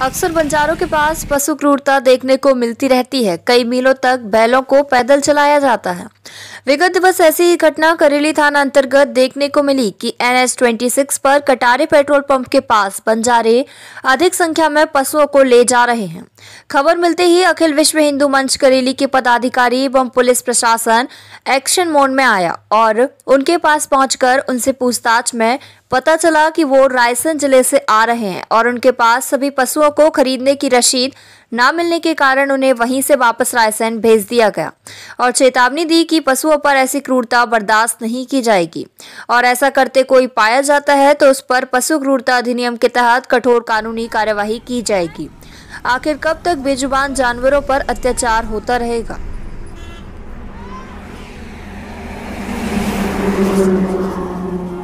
अक्सर बंजारों के पास पशु क्रूरता देखने को मिलती रहती है कई मीलों तक बैलों को पैदल चलाया जाता है विगत दिवस ऐसी ही घटना करेली थाना अंतर्गत देखने को मिली कि एन एस पर कटारे पेट्रोल पंप के पास बंजारे अधिक संख्या में पशुओं को ले जा रहे हैं खबर मिलते ही अखिल विश्व हिंदू मंच करेली के पदाधिकारी एवं पुलिस प्रशासन एक्शन मोड में आया और उनके पास पहुंचकर उनसे पूछताछ में पता चला कि वो रायसेन जिले से आ रहे हैं और उनके पास सभी पशुओं को खरीदने की रसीद न मिलने के कारण उन्हें वहीं से वापस रायसेन भेज दिया गया और चेतावनी दी कि पशुओं पर ऐसी क्रूरता बर्दाश्त नहीं की जाएगी और ऐसा करते कोई पाया जाता है तो उस पर पशु क्रूरता अधिनियम के तहत कठोर कानूनी कार्यवाही की जाएगी आखिर कब तक बेजुबान जानवरों पर अत्याचार होता रहेगा Thank you.